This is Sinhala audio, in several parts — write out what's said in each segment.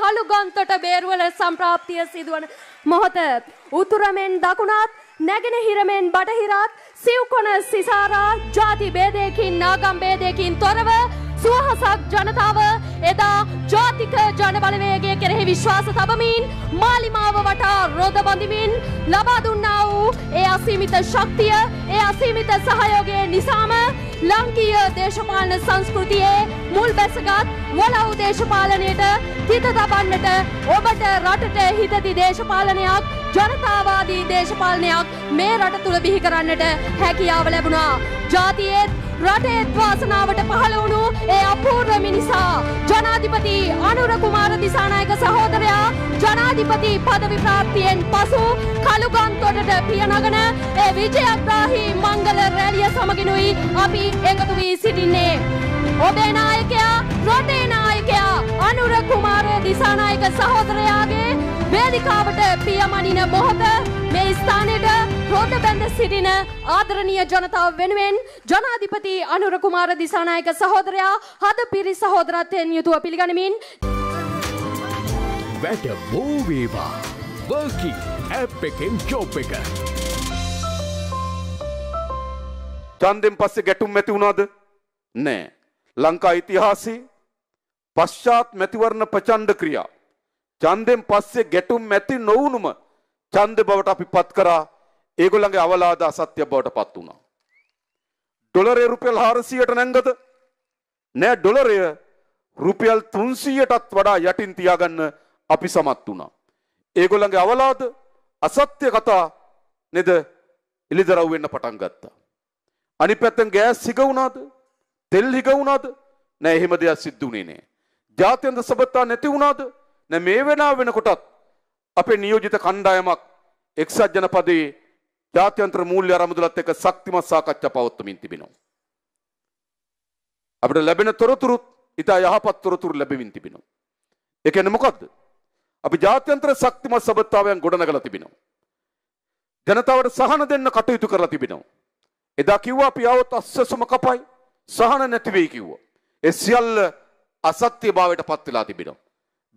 කළුගන්තොට බේරුවල සම්ප්‍රාප්තිය සිදුවන මොහොත උතුරමෙන් දකුණත් නැගෙනහිරමෙන් බටහිරත් සිව්කොන සිසාරා ජාති බේදයකින් නාගම් බේදයකින් තොරව සුවහසක් ජනතාව එදා ජාතික ජනබලවේගය කෙරෙහි විශ්වාස තබමින් මාලිමාව වටා රොද බඳිමින් ලබා දුන්නා වූ ඒ අසීමිත ශක්තිය ඒ අසීමිත සහයෝගය නිසාම ලංකීය දේශපාලන සංස්කෘතියේ මුල් බැසගත් වලව් දේශපාලනයට හිත තබන්නට ඔබට රටට හිතති දේශපාලනයක් ජනතාවාදී දේශපාලනයක් මේ රට තුළ බිහි කරන්නට හැකියාව ලැබුණා. ජාතියේත් රටේත් වාසනාවට පහළ වුණු ඒ අපූර්ව මිනිසා ජනාධිපති අනුර කුමාර දිසානායක සහෝදරයා ජනාධිපති පදවි ප්‍රාප්තියෙන් පසු කළුගම්තොටට පියනගන ඒ විජයග්‍රාහි මංගල රැලිය සමගිනුයි අපි එකතු වී සිටින්නේ. ඔබේ නායකයා රටේ නායකයා අනුර කුමාර දිසානායක සහෝදරයාගේ වේදිකාවට පියමනින මොහොත මේ ස්ථානයට රෝද බැඳ සිටින ආදරණීය ජනතාව වෙනුවෙන් ජනාධිපති අනුර කුමාර දිසානායක සහෝදරයා හද පිරි සහෝදරත්වයෙන් යුතුව පිළිගනිමින් වැට බෝවේවා වර්කි ඇප් එකෙන් චෝප් එක චන්දෙන් පස්සේ ගැටුම් ඇති වුණාද නෑ ලංකා ඉතිහාසයේ පශ්චාත් මැතිවරණ ප්‍රචණ්ඩ ක්‍රියා ඡන්දෙන් පස්සේ ගැටුම් ඇති නොවුනුම ඡන්ද බවට අපි පත් කරා ඒගොල්ලන්ගේ අවලාද අසත්‍ය බවට පත් වුණා. ඩොලරේ රුපියල් 400ට නැංගද? නෑ ඩොලරය රුපියල් 300ටත් වඩා යටින් තියාගන්න අපි සමත් වුණා. ඒගොල්ලන්ගේ අවලාද අසත්‍ය කතා නේද එළිදරව් වෙන්න පටන් ගත්තා. අනිත් පැත්තෙන් ගෑස් හිග වුණාද? තෙල් හිග වුණාද? නෑ එහෙම දෙයක් සිද්ධුුනේ නෑ. ජාත්‍යන්තර සබතා නැති වුණාද? නැ මේ වෙලාව වෙනකොටත් අපේ නියෝජිත කණ්ඩායමක් එක්සත් ජනපදයේ ජාත්‍යන්තර මූල්‍ය අරමුදලත් එක්ක ශක්තිමත් සාකච්ඡා පවත්වමින් තිබෙනවා. අපිට ලැබෙන තොරතුරුත් ඉතා යහපත් තොරතුරු ලැබෙමින් තිබෙනවා. ඒ කියන්නේ මොකද්ද? අපි ජාත්‍යන්තර ශක්තිමත් සබඳතාවයන් ගොඩනගලා තිබෙනවා. ජනතාවට සහන දෙන්න කටයුතු කරලා තිබෙනවා. එදා කිව්වා අපි આવොත් අස්සසම කපයි සහන නැති වෙයි කිව්වා. ඒ සියල්ල අසත්‍යභාවයට පත් වෙලා තිබෙනවා.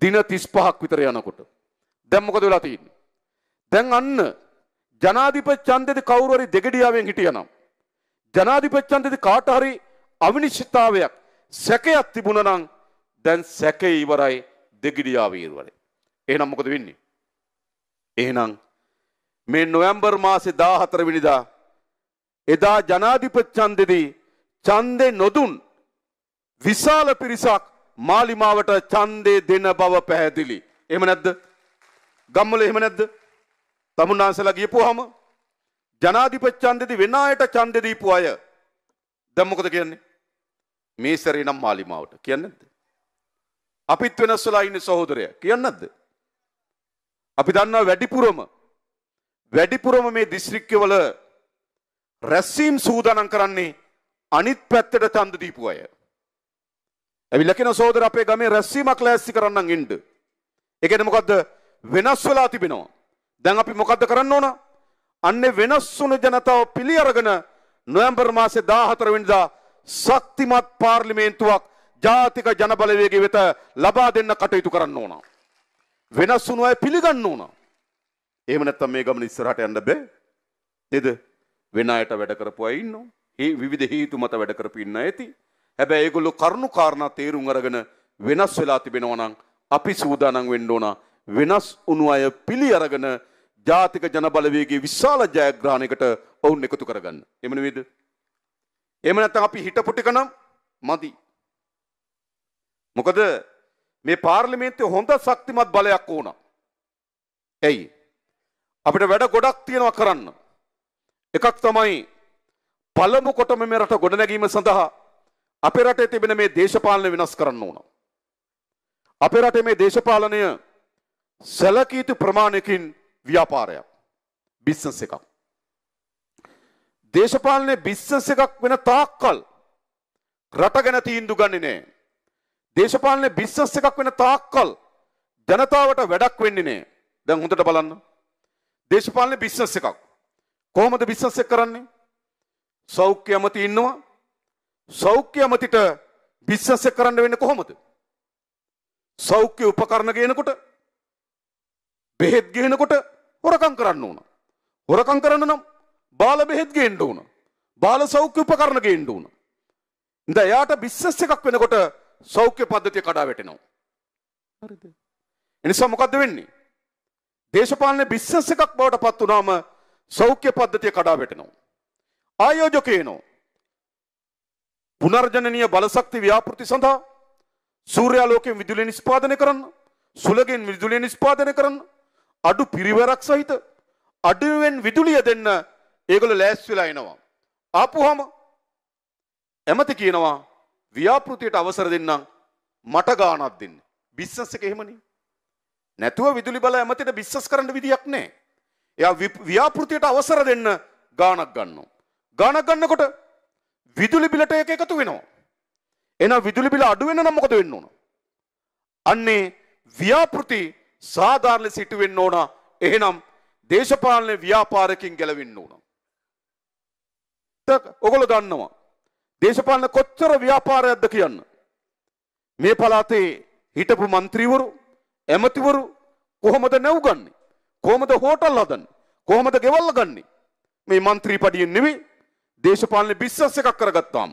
දින 35ක් විතර යනකොට. දැන් මොකද වෙලා තියෙන්නේ? දැන් අන්න ජනාධිපත්‍යන්තේදී කවුරු හරි දෙගඩියාවෙන් හිටියනම් ජනාධිපත්‍යන්තේදී කාට හරි අවිනිශ්චිතතාවයක් සැකයක් තිබුණා නම් දැන් සැකේ ඉවරයි දෙගිඩියාව ඉවරයි. එහෙනම් මොකද වෙන්නේ? එහෙනම් මේ නොවැම්බර් මාසේ 14 වෙනිදා එදා ජනාධිපති ඡන්දෙදී ඡන්දේ නොදුන් විශාල පිරිසක් මාලිමාවට ඡන්දේ දෙන බව පැහැදිලි. එහෙම නැද්ද? ගම්වල එහෙම නැද්ද? තමුන්නාන්සලා ගියපුවාම ජනාධිපති ඡන්දෙදි වෙන අයට ඡන්දෙ දීපු අය දැන් මොකද කියන්නේ? මේ සැරේ නම් මාලිමාවට කියන්නේ නැද්ද? අපිත් වෙනස් වෙලා ඉන්නේ සහෝදරයා කියන්නේ නැද්ද? අපි දන්නවා වැඩිපුරම වැඩිපුරම මේ දිස්ත්‍රික්කවල රැස්වීම් සූදානම් කරන්නේ අනිත් පැත්තට ඡන්ද දීපු අය. ඇවිල්ලා කියනවා සහෝදර අපේ ගමේ රැස්වීමක් ලෑස්ති කරන්නම් ඉන්න. ඒ කියන්නේ මොකද්ද වෙනස් වෙලා තිබෙනවා. දැන් අපි මොකද්ද කරන්න ඕන? අන්නේ වෙනස් වුණු ජනතාව පිළි අරගෙන නොවැම්බර් මාසේ 14 වෙනිදා ශක්තිමත් පාර්ලිමේන්තුවක් ජාතික ජනබලවේගය වෙත ලබා දෙන්න කටයුතු කරන්න ඕන. වෙනස් වුණු අය පිළිගන්න ඕන. එහෙම නැත්නම් මේ ගමන ඉස්සරහට යන්න බෑ. නේද? වෙන අයට වැඩ කරපු අය ඉන්නවා. ඒ විවිධ හේතු මත වැඩ කරපු ඉන්න ඇති. හැබැ ඒගොල්ලො කරුණු කාරණා තේරුම් අරගෙන වෙනස් වෙලා තිබෙනවනම් අපි සූදානන් වෙන්න ඕන වෙනස් උණු අය පිළි අරගෙන ජාතික ජනබලවේගේ විශාල ජයග්‍රහණයකට ඔවුන් එකතු කරගන්න. එම නෙවෙයිද? එහෙම නැත්නම් අපි හිටපු ටික නම් මදි. මොකද මේ පාර්ලිමේන්තුවේ හොඳ ශක්තිමත් බලයක් ඕන. එයි අපිට වැඩ ගොඩක් තියෙනවා කරන්න. එකක් තමයි පළමු කොටම මේ රට ගොඩනැගීම සඳහා අපේ රටේ තිබෙන මේ දේශපාලන වෙනස් කරන්න ඕන. අපේ රටේ මේ දේශපාලනය සැලකිය යුතු ප්‍රමාණයකින් ව්‍යාපාරයක්. බිස්නස් එකක්. දේශපාලනය බිස්නස් එකක් වෙන තාක්කල් රට ගැන තීන්දු ගන්නේ නෑ. දේශපාලනය බිස්නස් එකක් වෙන තාක්කල් ජනතාවට වැඩක් වෙන්නේ නෑ. දැන් හොඳට බලන්න. දේශපාලන බිස්නස් එකක්. කොහොමද බිස්නස් එක කරන්නේ? සෞඛ්‍ය ඇමති ඉන්නවා. සෞඛ්‍ය අමතිට බිස්නස් එක කරන්න වෙන්නේ කොහොමද? සෞඛ්‍ය උපකරණ ගේනකොට බෙහෙත් ගේනකොට හොරකම් කරන්න ඕන. හොරකම් කරන්න නම් බාල බෙහෙත් ගේන්න ඕන. බාල සෞඛ්‍ය උපකරණ ගේන්න ඕන. ඉතින් එයාට බිස්නස් එකක් වෙනකොට සෞඛ්‍ය පද්ධතිය කඩා වැටෙනවා. හරිද? එනිසා මොකද්ද වෙන්නේ? දේශපාලන බිස්නස් එකක් බවට පත් වුනාම සෞඛ්‍ය පද්ධතිය කඩා වැටෙනවා. ආයෝජකයනෝ පුනර්ජනනීය බලශක්ති ව්‍යාපෘති සඳහා සූර්යාලෝකයෙන් විදුලිය නිෂ්පාදනය කරන්න, සුලගෙන් විදුලිය නිෂ්පාදනය කරන්න, අඩු පිරිවරක් සහිත අඩුවෙන් විදුලිය දෙන්න ඒගොල්ලෝ ලෑස්ති වෙලා එනවා. ආපුවම එමෙති කියනවා ව්‍යාපෘතියට අවසර දෙන්නම් මට ගාණක් දෙන්න. බිස්නස් එක එහෙමනේ. නැතුව විදුලි බල ඇමතිට බිස්නස් කරන්න විදියක් නැහැ. එයා ව්‍යාපෘතියට අවසර දෙන්න ගාණක් ගන්නවා. ගාණක් ගන්නකොට විදුලි බිලට ඒක එකතු වෙනවා. එහෙනම් විදුලි බිල අඩු වෙන නම් මොකද වෙන්න ඕන? අන්නේ ව්‍යාපෘති සාධාරණ ලෙස ඉටු වෙන්න ඕන. එහෙනම් දේශපාලන ව්‍යාපාරකින් ගැලවෙන්න ඕන. ඔගොල්ලෝ දන්නවා. දේශපාලන කොච්චර ව්‍යාපාරයක්ද කියන්න. මේ පළාතේ හිටපු മന്ത്രിවරු, ඇමතිවරු කොහොමද නැව්ගන්නේ? කොහොමද හෝටල් හදන්නේ? කොහොමද ගෙවල් ගන්නේ? මේ മന്ത്രി පඩියෙන් නෙවෙයි දේශපාලන බිස්නස් එකක් කරගත්තාම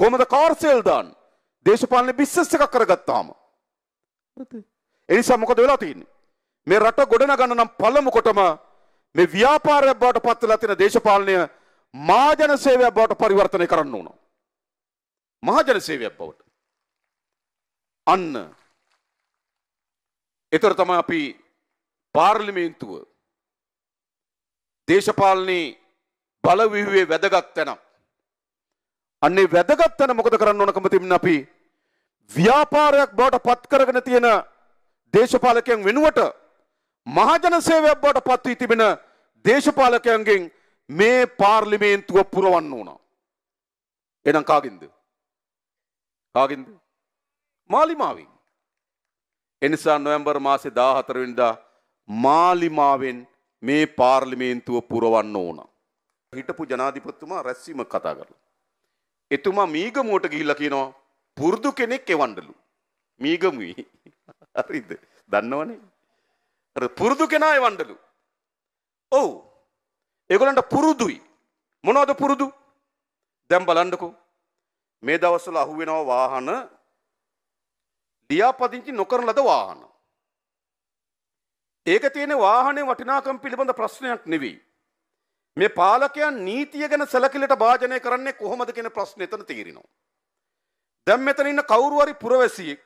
කොහමද කාර් සේල් දාන්න දේශපාලන බිස්නස් එකක් කරගත්තාම එනිසා මොකද වෙලා තියෙන්නේ මේ රට ගොඩනගන්න නම් පළමු කොටම මේ ව්‍යාපාරයක් බවට පත් වෙලා තියෙන දේශපාලනය මහජන සේවයක් බවට පරිවර්තනය කරන්න ඕන මහජන සේවයක් බවට අන්න ඒතර තමයි අපි පාර්ලිමේන්තුව දේශපාලනයේ බල විහිුවේ වැදගත් වෙනවා. අන්නේ වැදගත් වෙන මොකද කරන්න ඕනකම තිබුණ අපි ව්‍යාපාරයක් බවට පත් කරගෙන තියෙන දේශපාලකයන් වෙනුවට මහජන සේවයක් බවට පත් වී තිබෙන දේශපාලකයන්ගෙන් මේ පාර්ලිමේන්තුව පුරවන්න ඕන. එනම් කාගින්ද? කාගින්ද? මාලිමාවෙන්. එනිසා නොවැම්බර් මාසේ 14 වෙනිදා මාලිමාවෙන් මේ පාර්ලිමේන්තුව පුරවන්න ඕන. හිටපු ජනාධිපතිතුමා රැස්වීමක් කතා කරලා. එතුමා මීගමුවට ගිහිල්ලා කියනවා පුරුදු කෙනෙක් එවන්නලු. මීගමුයි. හරිද? දන්නවනේ. අර පුරුදු කෙනා එවන්නලු. ඔව්. ඒගොල්ලන්ට පුරුදුයි. මොනවද පුරුදු? දැන් බලන්නකෝ. මේ දවස්වල අහුවෙනවා වාහන ලියාපදිංචි නොකරන ලද වාහන. ඒක තියෙන වාහනේ වටිනාකම් පිළිබඳ ප්‍රශ්නයක් නෙවෙයි. මේ පාලකයන් නීතිය ගැන සැලකිලට භාජනය කරන්නේ කොහොමද කියන ප්‍රශ්න එතන තීරෙනවා. දැන් මෙතන ඉන්න කවුරු හරි පුරවැසියෙක්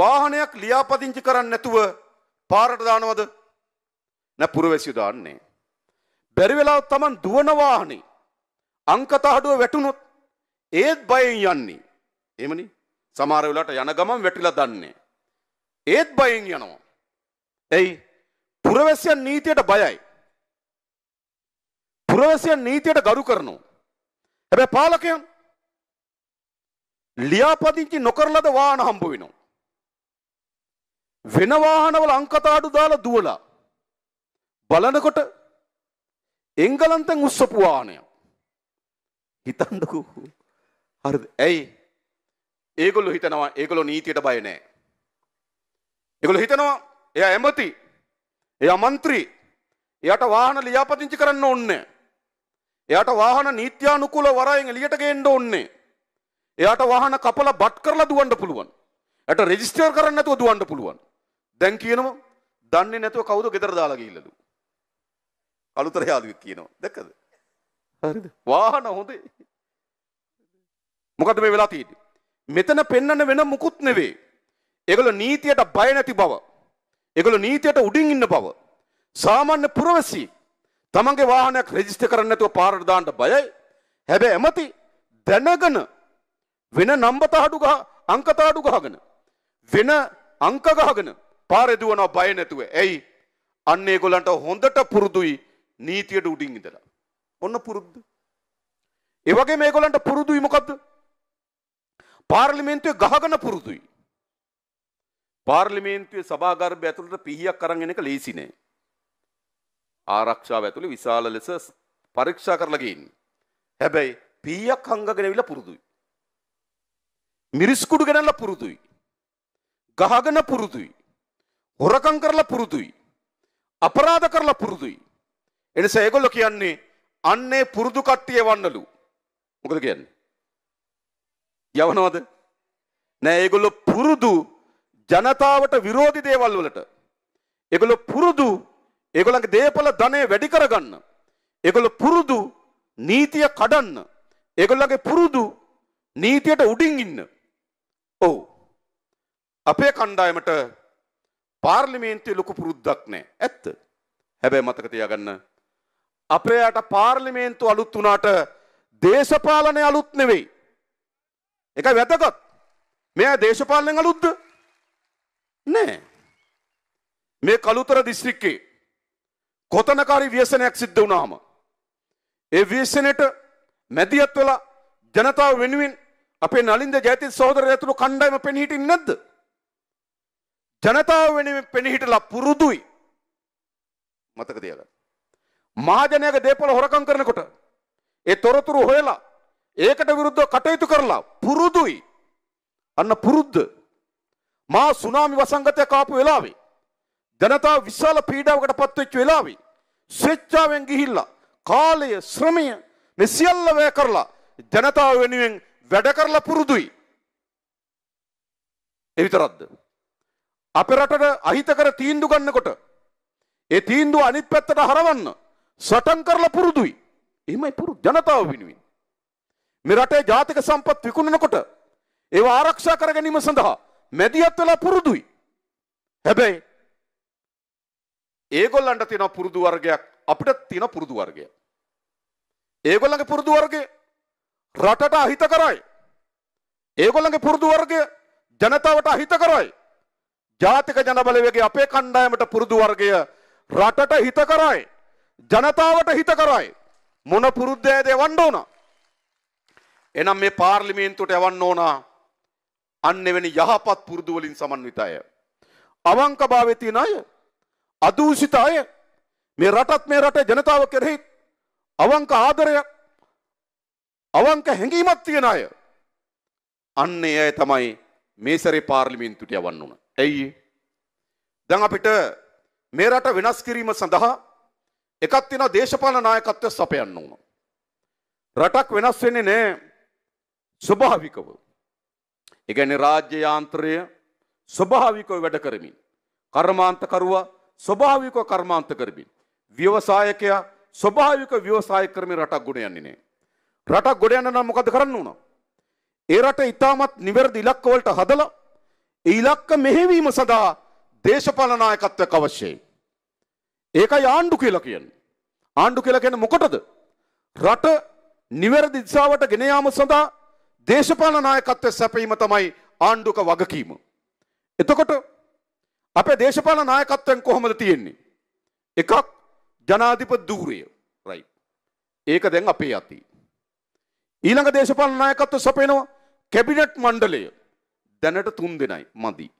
වාහනයක් ලියාපදිංචි කරන්නේ නැතුව පාරට දානවද? නැ පුරවැසියෝ දාන්නේ. බැරි වෙලාව Taman දුවන වාහනේ අංක තහඩුව වැටුනොත් ඒත් බයෙන් යන්නේ. එහෙමනේ. සමහර වෙලාවට යන ගමන් වැටිලා දන්නේ. ඒත් බයෙන් යනවා. එයි පුරවැසියන් නීතියට බයයි. පුරවැසියන් නීතියට ගරු කරනවා. හැබැයි පාලකයන් ලියාපදිංචි නොකරලද වාහන හම්බ වෙනවා. වෙන වාහනවල අංකතාඩු දාලා දුවලා බලනකොට එංගලන්තෙන් උස්සපු වාහනය. හිතන්නකෝ. හරිද? ඇයි? ඒගොල්ලෝ හිතනවා ඒගොල්ලෝ නීතියට බය නැහැ. ඒගොල්ලෝ හිතනවා එයා ඇමති, එයා മന്ത്രി, එයාට වාහන ලියාපදිංචි කරන්න ඕනේ නැහැ. එයාට වාහන නීත්‍යානුකූල වරයෙන් එළියට ගේන්න ඕනේ. එයාට වාහන කපලා බට් කරලා දුවන්න පුළුවන්. එයාට රෙජිස්ටර් කරන්න නැතුව දුවන්න පුළුවන්. දැන් කියනවා දන්නේ නැතුව කවුද ගෙදර දාලා ගිහිල්ලද? අලුතර යාළුවෙක් කියනවා. දැක්කද? හරිද? වාහන හොඳේ. මොකද මේ වෙලා තියෙන්නේ? මෙතන පෙන්වන්න වෙන මුකුත් නෙවෙයි. ඒගොල්ලෝ නීතියට බය නැති බව. ඒගොල්ලෝ නීතියට උඩින් ඉන්න බව. සාමාන්‍ය පුරවැසියෙක් තමන්ගේ වාහනයක් රෙජිස්ට කරන්න ඇතුව පාරදාන්ට බයයි හැබැ ඇමති දැනගන වෙන නම්බතහඩුගහ අංකතාඩු ගහගෙන වෙන අංකගහගෙන පාරදුවන බය නැතුව ඇයි අන්නේ ගොලන්ට හොඳට පුරුදුයි නීතියට උඩින් ඉදලා ඔන්න පුරුද්ද ඒවගේ මේගොලන්ට පුරුදුයි මොකක්ද පාර්ලිමේන්තුවේ ගහගන පුරුදුයි පාර්ලිමේන්තුවේ සභාගර්භය ඇතුළට පිහියක් කරන් එන එක ලේසි නෑ ආරක්ෂාව ඇතුළේ විශාල ලෙස පරීක්ෂා කරලා ගින්. හැබැයි පීයක් හංගගෙන ඇවිල්ලා පුරුදුයි. මිරිස්කුඩු ගෙනල්ලා පුරුදුයි. ගහගෙන පුරුදුයි. හොරකම් කරලා පුරුදුයි. අපරාධ කරලා පුරුදුයි. එනිසා ඒගොල්ලෝ කියන්නේ අන්නේ පුරුදු කට්ටිය වන්නලු. මොකද කියන්නේ? යවනවද? නෑ ඒගොල්ලෝ පුරුදු ජනතාවට විරෝධී දේවල් වලට. ඒගොල්ලෝ පුරුදු ඒගොල්ලන්ගේ දේපල ධනය වැඩි කරගන්න. ඒගොල්ලෝ පුරුදු නීතිය කඩන්න. ඒගොල්ලන්ගේ පුරුදු නීතියට උඩින් ඉන්න. ඔව්. අපේ කණ්ඩායමට පාර්ලිමේන්තුවේ ලොකු පුරුද්දක් නැහැ. ඇත්ත. හැබැයි මතක තියාගන්න අපේ යට පාර්ලිමේන්තුව අලුත් වුණාට දේශපාලනය අලුත් නෙවෙයි. එකයි වැදගත්. මෙයා දේශපාලනයෙන් අලුත්ද? නෑ. මේ කලුතර දිස්ත්‍රික්කේ කොතනකාරි ව්‍යසනයක් සිද්ධ වුණාම ඒ ව්‍යසනයට මැදිහත් වෙලා ජනතාව වෙනුවෙන් අපේ නලින්ද ජයතිත් සහෝදරය ඇතුළු කණ්ඩායම පෙනී හිටින්නේ නැද්ද? ජනතාව වෙනුවෙන් පෙනී හිටලා පුරුදුයි මතක තියාගන්න. මහජනයාගේ දේපල හොරකම් කරනකොට ඒ තොරතුරු හොයලා ඒකට විරුද්ධව කටයුතු කරලා පුරුදුයි අන්න පුරුද්ද මා සුනාමි වසංගතය කාපු වෙලාවේ ජනතාව විශාල පීඩාවකට පත්වෙච්ච වෙලාවේ ස්වේච්ඡාවෙන් ගිහිල්ලා කාලය ශ්‍රමය මේ සියල්ල වැය කරලා ජනතාව වෙනුවෙන් වැඩ කරලා පුරුදුයි. ඒ විතරක්ද? අපේ රටට අහිතකර තීන්දුව ගන්නකොට ඒ තීන්දුව අනිත් පැත්තට හරවන්න සටන් කරලා පුරුදුයි. එහෙමයි පුරුදු ජනතාව වෙනුවෙන්. මේ රටේ ජාතික සම්පත් විකුණනකොට ඒව ආරක්ෂා කර ගැනීම සඳහා මැදිහත් වෙලා පුරුදුයි. හැබැයි ඒගොල්ලන්ට තියෙන පුරුදු වර්ගයක් අපිට තියෙන පුරුදු වර්ගය. ඒගොල්ලන්ගේ පුරුදු වර්ගය රටට අහිත කරයි. ඒගොල්ලන්ගේ පුරුදු වර්ගය ජනතාවට අහිත කරයි. ජාතික ජනබලවේගේ අපේ කණ්ඩායමට පුරුදු වර්ගය රටට හිත කරයි. ජනතාවට හිත කරයි. මොන පුරුද්දෑද එවන්න ඕන. එනම් මේ පාර්ලිමේන්තුට එවන්න ඕන අන්නෙවැනි යහපත් පුරුදුවලින් සමන්විත අය. අවංකභාවය තියෙන අය අදූෂිත අය මේ රටත් මේ රටේ ජනතාව කෙරෙහි අවංක ආදරය අවංක හැඟීමක් තියෙන අය අන්න ඒ අය තමයි මේ සැරේ පාර්ලිමේන්තුවට යවන්න උන. ඇයි? දැන් අපිට මේ රට වෙනස් කිරීම සඳහා එකක් තියෙනවා දේශපාලන නායකත්වය සපයන්න ඕන. රටක් වෙනස් වෙන්නේ නැහැ ස්වභාවිකව. ඒ කියන්නේ රාජ්‍ය යාන්ත්‍රය ස්වභාවිකව වැඩ කරමින් කර්මාන්තකරුවා ස්වභාවිකව කර්මාන්ත කරමින්. ව්‍යවසායකයා ස්වභාවික ව්‍යවසාය කරමින් රටක් ගොඩ යන්නේ නෑ. රටක් ගොඩ යන්න නම් මොකද කරන්න ඕන? ඒ රට ඉතාමත් නිවැරදි ඉලක්ක වලට හදලා ඒ ඉලක්ක මෙහෙවීම සඳහා දේශපාලන නායකත්වයක් අවශ්‍යයි. ඒකයි ආණ්ඩු කියලා කියන්නේ. ආණ්ඩු කියලා කියන්නේ මොකටද? රට නිවැරදි දිශාවට ගෙන යාම සඳහා දේශපාලන නායකත්වය සැපීම තමයි ආණ්ඩුක වගකීම. එතකොට අපේ දේශපාලන නායකත්වයෙන් කොහොමද තියෙන්නේ? එකක් ජනාධිපති ධූරය. right. ඒක දැන් අපේ අතේ. ඊළඟ දේශපාලන නායකත්ව සපයනවා කැබිනට් මණ්ඩලය. දැනට 3 දෙනයි මදි.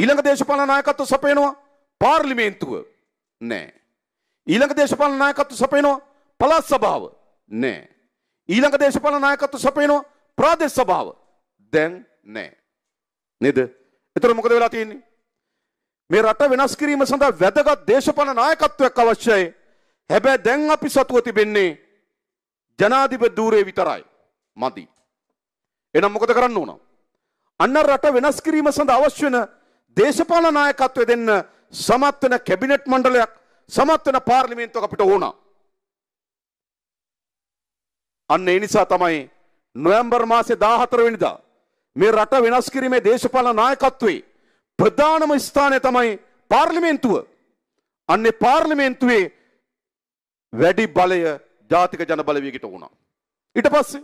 ඊළඟ දේශපාලන නායකත්ව සපයනවා පාර්ලිමේන්තුව. නෑ. ඊළඟ දේශපාලන නායකත්ව සපයනවා පළාත් සභාව. නෑ. ඊළඟ දේශපාලන නායකත්ව සපයනවා ප්‍රාදේශ සභාව. දැන් නෑ. නේද? එතකොට මොකද වෙලා තියෙන්නේ? මේ රට වෙනස් කිරීම සඳහා වැදගත් දේශපාලන නායකත්වයක් අවශ්‍යයි. හැබැයි දැන් අපි සතුව තිබෙන්නේ ජනාධිප ධූරයේ විතරයි. මදි. එහෙනම් මොකද කරන්න ඕන? අන්න රට වෙනස් කිරීම සඳහා අවශ්‍ය වෙන දේශපාලන නායකත්වය දෙන්න සමත් වෙන කැබිනට් මණ්ඩලයක් සමත් වෙන පාර්ලිමේන්තුවක් අපිට ඕන. අන්න ඒ නිසා තමයි නොවැම්බර් මාසේ 14 වෙනිදා මේ රට වෙනස් කිරීමේ දේශපාලන නායකත්වයේ ප්‍රධානම ස්ථානය තමයි පාර්ලිමේන්තුව. අන්නේ පාර්ලිමේන්තුවේ වැඩි බලය ජාතික ජනබලවේගයට වුණා. ඊට පස්සේ